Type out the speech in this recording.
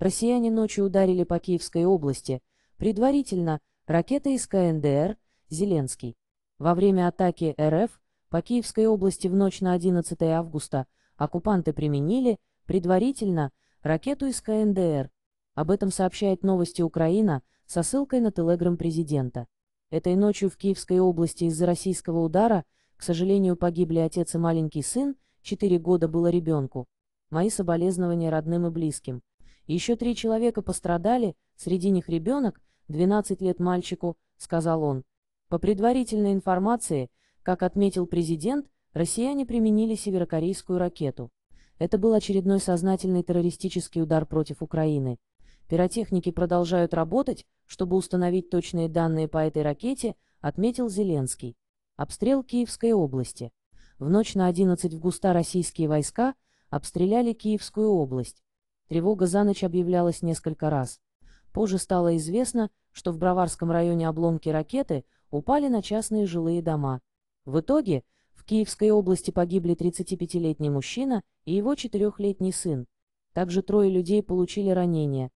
Россияне ночью ударили по Киевской области, предварительно ракета из КНДР «Зеленский». Во время атаки РФ по Киевской области в ночь на 11 августа оккупанты применили, предварительно, ракету из КНДР. Об этом сообщает новости Украина со ссылкой на телеграм президента. Этой ночью в Киевской области из-за российского удара, к сожалению, погибли отец и маленький сын, 4 года было ребенку. Мои соболезнования родным и близким. Еще три человека пострадали, среди них ребенок, 12 лет мальчику, сказал он. По предварительной информации, как отметил президент, россияне применили северокорейскую ракету. Это был очередной сознательный террористический удар против Украины. Пиротехники продолжают работать, чтобы установить точные данные по этой ракете, отметил Зеленский. Обстрел Киевской области. В ночь на 11 августа российские войска обстреляли Киевскую область. Тревога за ночь объявлялась несколько раз. Позже стало известно, что в Броварском районе обломки ракеты упали на частные жилые дома. В итоге в Киевской области погибли 35-летний мужчина и его 4-летний сын. Также трое людей получили ранения,